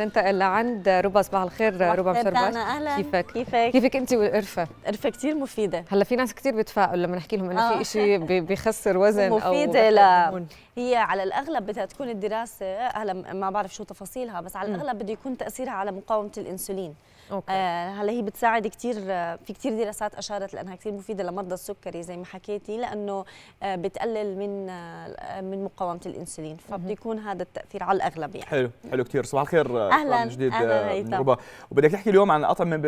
ننتقل لعند ربا صباح الخير ربا مشربش كيفك كيفك كيفك انت والقرفه قرفه كثير مفيده هلا في ناس كثير بتفائل لما نحكي لهم انه في آه. شيء بيخسر وزن مفيدة او مفيده لا هي على الاغلب بدها تكون الدراسه هلا ما بعرف شو تفاصيلها بس على الاغلب بده يكون تاثيرها على مقاومه الانسولين أوكي. آه هلا هي بتساعد كثير في كثير دراسات اشارت لانها كثير مفيده لمرضى السكري زي ما حكيتي لانه آه بتقلل من آه من مقاومه الانسولين فبده يكون هذا التاثير على الاغلب يعني حلو حلو كثير صباح الخير اهلا من جديد اهلا آه، ربا وبدك تحكي اليوم عن اطعمه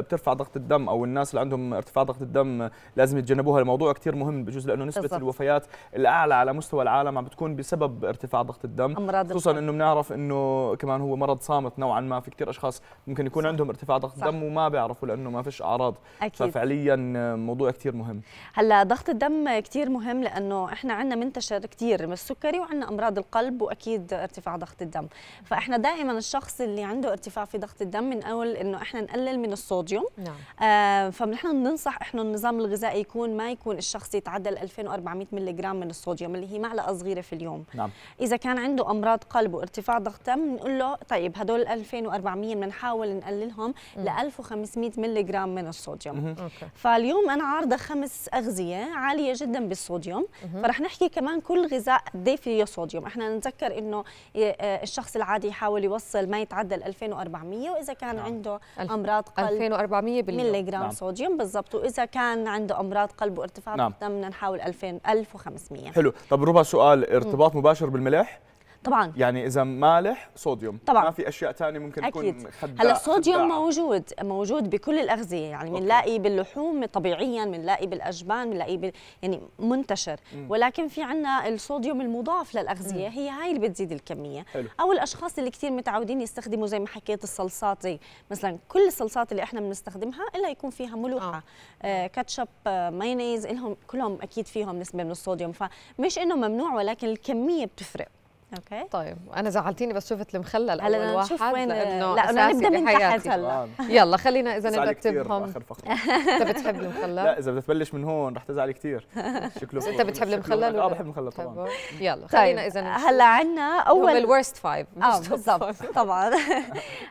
بترفع ضغط الدم او الناس اللي عندهم ارتفاع ضغط الدم لازم يتجنبوها الموضوع كثير مهم بجوز لانه نسبه بالضبط. الوفيات الاعلى على مستوى العالم عم بتكون بسبب ارتفاع ضغط الدم أمراض خصوصا انه بنعرف انه كمان هو مرض صامت نوعا ما في كثير اشخاص ممكن يكون صح. عندهم ارتفاع ضغط الدم وما بيعرفوا لانه ما فيش اعراض أكيد. ففعليا موضوع كثير مهم هلا ضغط الدم كثير مهم لانه احنا عندنا منتشر كثير السكري وعندنا امراض القلب واكيد ارتفاع ضغط الدم فاحنا دائما الشخص الشخص اللي عنده ارتفاع في ضغط الدم من اول انه احنا نقلل من الصوديوم نعم آه فنحن بننصح احنا النظام الغذائي يكون ما يكون الشخص يتعدى 2400 ملغ من الصوديوم اللي هي معلقه صغيره في اليوم نعم اذا كان عنده امراض قلب وارتفاع ضغط دم بنقول له طيب هدول 2400 بنحاول نقللهم ل 1500 ملغ من الصوديوم فاليوم انا عارضه خمس اغذيه عاليه جدا بالصوديوم فرح نحكي كمان كل غذاء قد فيه صوديوم احنا نتذكر انه آه، الشخص العادي يحاول يوصل ما يتعدى ال 2400 واذا كان نعم. عنده امراض قلب 2400 باليوم ملي جرام نعم. صوديوم بالضبط واذا كان عنده امراض قلب وارتفاع نعم. بدنا نحاول 2000 1500 حلو طب ربع سؤال ارتباط مباشر بالملح طبعا يعني اذا مالح صوديوم طبعا ما في اشياء ثانيه ممكن أكيد. تكون خداعة هلا الصوديوم موجود موجود بكل الاغذيه يعني بنلاقي باللحوم طبيعيا بنلاقي بالاجبان بنلاقي بال... يعني منتشر م. ولكن في عندنا الصوديوم المضاف للاغذيه م. هي هاي اللي بتزيد الكميه حلو. او الاشخاص اللي كثير متعودين يستخدموا زي ما حكيت الصلصات زي مثلا كل الصلصات اللي احنا بنستخدمها الا يكون فيها ملوحه آه. آه كاتشب آه مايونيز لهم كلهم اكيد فيهم نسبه من الصوديوم فمش انه ممنوع ولكن الكميه بتفرق اوكي طيب انا زعلتيني بس شفت المخلل اول واحد وين لانه لا أنا نبدا من تحت هلا يلا خلينا اذا نرتبهم انت بتحب المخلل لا اذا بدك تبلش من هون رح تزعلي كثير شكله انت بتحب المخلل اه بحب المخلل طبعا طيب، يلا طيب، خلينا اذا هلا عندنا اول الورست آه، فايف بالضبط طبعا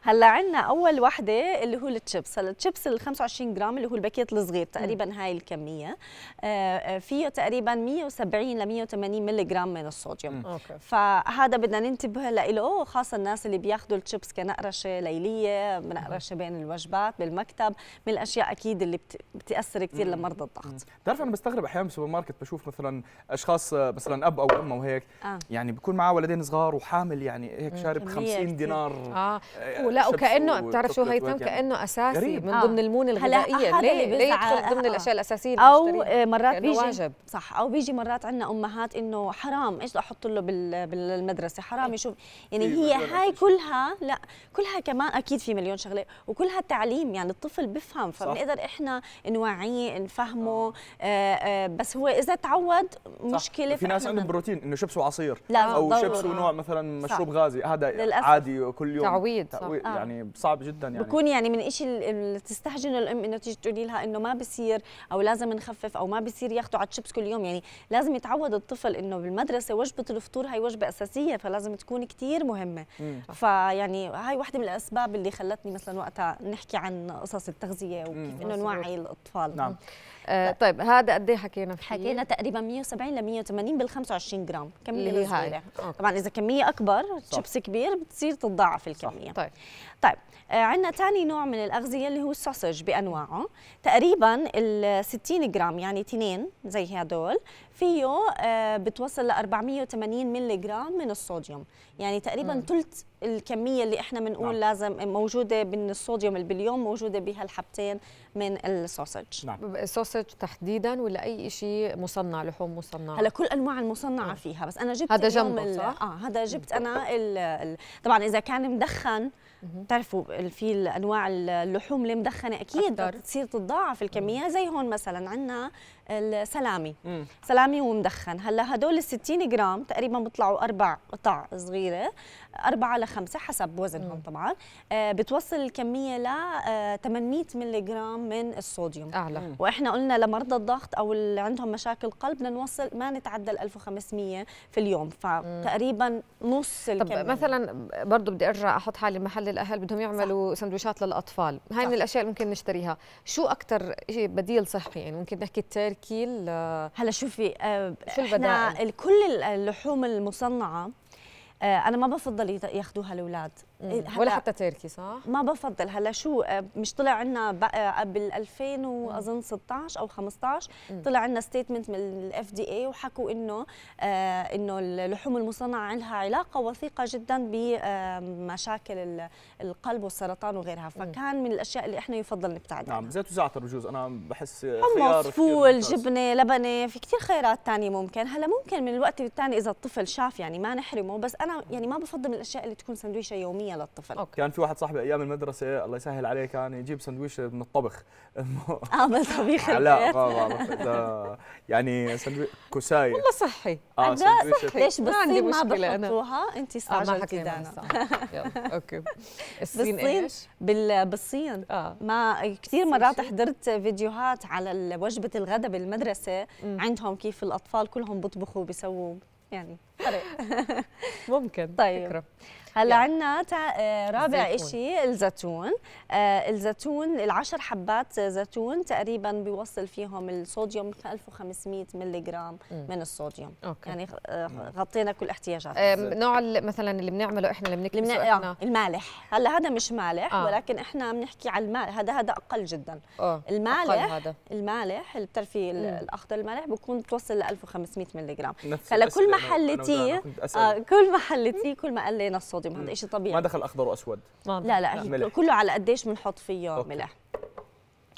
هلا عندنا اول وحده اللي هو التشيبس هلا التشيبس ال 25 جرام اللي هو الباكيت الصغير تقريبا هاي الكميه آه، آه، فيه تقريبا 170 ل 180 ملغ من الصوديوم اوكي هذا بدنا ننتبه له خاصه الناس اللي بياخذوا الشيبس كنقرشه ليليه بنقرشه بين الوجبات بالمكتب من الاشياء اكيد اللي بتاثر كثير لمرضى الضغط بتعرف انا بستغرب احيانا بالسوبر ماركت بشوف مثلا اشخاص مثلا اب او امه وهيك آه. يعني بيكون معاه ولدين صغار وحامل يعني هيك شارب 50 دينار اه, آه، ولا وكأنه بتعرف شو هيثم يعني. كأنه اساسي غريب. من ضمن آه. المون الغذائيه ليه ليه ضمن ضمن آه. الاشياء الاساسيه او آه، مرات بيجي واجب. صح او بيجي مرات عندنا امهات انه حرام ايش احط له بال المدرسه حرام يشوف يعني إيه، هي هاي كلها لا كلها كمان اكيد في مليون شغله وكلها تعليم يعني الطفل بفهم فبنقدر احنا نوعيه نفهمه آه. آه آه بس هو اذا تعود مشكله في ناس عندهم بروتين انه شبس وعصير لا او شبس ونوع مثلا مشروب صح. غازي هذا للأسف. عادي كل يوم تعويض, تعويض. صح. آه. يعني صعب جدا يعني بكون يعني من شيء اللي تستهجنه الام انه تيجي تقولي لها انه ما بصير او لازم نخفف او ما بصير ياخذوا على الشبس كل يوم يعني لازم يتعود الطفل انه بالمدرسه وجبه الفطور هي وجبه اساسيه الاساسيه فلازم تكون كثير مهمه فيعني هاي وحده من الاسباب اللي خلتني مثلا وقتها نحكي عن قصص التغذيه وكيف انه نوعي الاطفال نعم آه طيب هذا قد ايه حكينا فيه؟ حكينا تقريبا 170 ل 180 بال 25 جرام كميه صغيره طبعا اذا كميه اكبر شيبس كبير بتصير تتضاعف الكميه صح. طيب طيب آه عندنا ثاني نوع من الاغذيه اللي هو السوسج بانواعه تقريبا ال 60 جرام يعني تنين زي هدول فيه آه، بتوصل ل 480 جرام من الصوديوم يعني تقريبا ثلث الكميه اللي احنا بنقول نعم. لازم موجوده من الصوديوم اللي باليوم موجوده بهالحبتين من السوسج نعم السوسج تحديدا ولا اي شيء مصنع لحوم مصنعه هلا كل انواع المصنعه نعم. فيها بس انا جبت هذا جنبه صح؟ اه هذا جبت انا الـ الـ طبعا اذا كان مدخن بتعرفوا في انواع اللحوم اللي مدخنه اكيد بتصير تتضاعف الكميه زي هون مثلا عندنا السلامي مم. سلامي ومدخن هلا هدول ال 60 جرام تقريبا بيطلعوا اربع قطع صغيره أربعة لخمسة حسب وزنهم مم. طبعا آه بتوصل الكمية ل 800 آه، ملغ من الصوديوم أعلى مم. وإحنا قلنا لمرضى الضغط أو اللي عندهم مشاكل قلب بدنا نوصل ما نتعدى ال 1500 في اليوم فتقريبا نص الكمية طب مثلا برضه بدي أرجع أحط حالي محل الأهل بدهم يعملوا سندويشات للأطفال هاي صح. من الأشياء اللي ممكن نشتريها شو أكثر شيء بديل صحي يعني ممكن نحكي التركي نحكي آه، هلا شوفي آه، شو البدائل كل اللحوم المصنعه آه، انا ما بفضل ياخذوها الاولاد إيه، ولا حتى تركي صح ما بفضل هلا شو آه، مش طلع عنا قبل 2000 واظن 16 او 15 مم. طلع عنا ستيتمنت من الاف دي اي وحكوا انه آه، انه اللحوم المصنعه عندها علاقه وثيقه جدا بمشاكل القلب والسرطان وغيرها فكان من الاشياء اللي احنا يفضل نبتعد نعم، عنها نعم زيت وزعتر بجوز انا بحس خيار فول جبنه لبنه في كثير خيارات ثانيه ممكن هلا ممكن من الوقت للثاني اذا الطفل شاف يعني ما نحرمه بس انا انا يعني ما بفضل الاشياء اللي تكون سندويشه يوميه للطفل أوكي. كان في واحد صاحبي ايام المدرسه الله يسهل عليه كان يجيب سندويشه من الطبخ اه من الطبيخ لا ما آه، آه، آه، يعني سندويش كسايه والله صحي اه صحي ليش بالصين ما بحطوها انت استعجلتي آه دانا يلا اوكي الصين ايش؟ بالصين اه ما كثير مرات حضرت فيديوهات على وجبه الغداء بالمدرسه عندهم كيف الاطفال كلهم بيطبخوا بيسووا يعني الطريق ممكن طيب فكرة. هلا عندنا آه، رابع شيء الزيتون آه الزيتون العشر حبات زيتون تقريبا بيوصل فيهم الصوديوم 1500 جرام من الصوديوم أوكي. يعني آه، غطينا كل احتياجات آه نوع مثلا اللي بنعمله احنا اللي بنكبسه احنا آه، المالح هلا هذا مش مالح آه. ولكن احنا بنحكي على المالح هذا هذا اقل جدا أوه. المالح هذا. المالح اللي بتعرفي الاخضر المالح بكون بتوصل ل 1500 ملغ فلكل محل تيه آه كل ما حلتيه كل ما قلينا الصوديوم هذا شيء طبيعي ما دخل اخضر واسود لا لا, لا. كله على قديش بنحط فيه ملح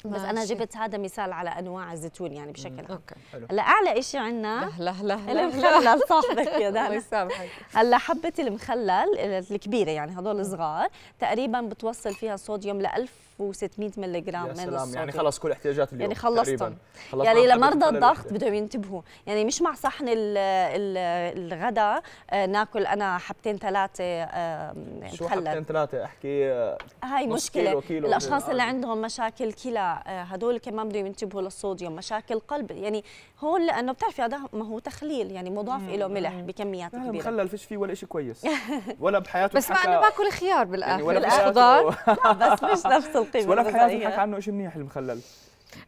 بس انا جبت هذا مثال على انواع الزيتون يعني بشكل عام اوكي هلا اعلى شيء عندنا لا لا المخلل صاحبك يا دانا الله يسامحك هلا حبه المخلل الكبيره يعني هدول الصغار تقريبا بتوصل فيها صوديوم ل 1600 جرام من يعني الصوديوم يعني خلص كل احتياجات اليوم يعني خلصتهم يعني لمرضى الضغط بدهم ينتبهوا يعني مش مع صحن الغداء آه، ناكل انا حبتين ثلاثه مخلل شو حبتين ثلاثه احكي آه، هاي مشكله الاشخاص اللي آه. عندهم مشاكل كلى هدول كمان بدهم ينتبهوا للصوديوم مشاكل قلب يعني هون لانه بتعرفي هذا ما هو تخليل يعني مضاف له ملح بكميات كبيره مخلل فيش فيه ولا شيء كويس ولا بحياته بس مع انه باكل خيار بالاخر يعني خضار بس مش نفس القيمه ولا بحياته حكى عنه شيء منيح المخلل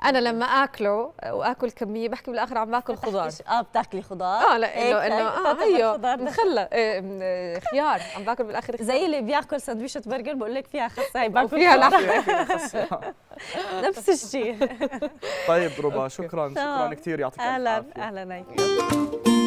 انا لما اكله واكل كميه بحكي بالاخر عم باكل خضار اه بتاكلي خضار اه لا انه إيه، انه إيه، اه هيو مخلى إيه خيار عم باكل بالاخر خيار. زي اللي بياكل سندويشه برجر بقول لك فيها خس هي باكل فيها لحمه نفس الشيء طيب ربا شكرا شكرا كثير يعطيك العافيه اهلا اهلا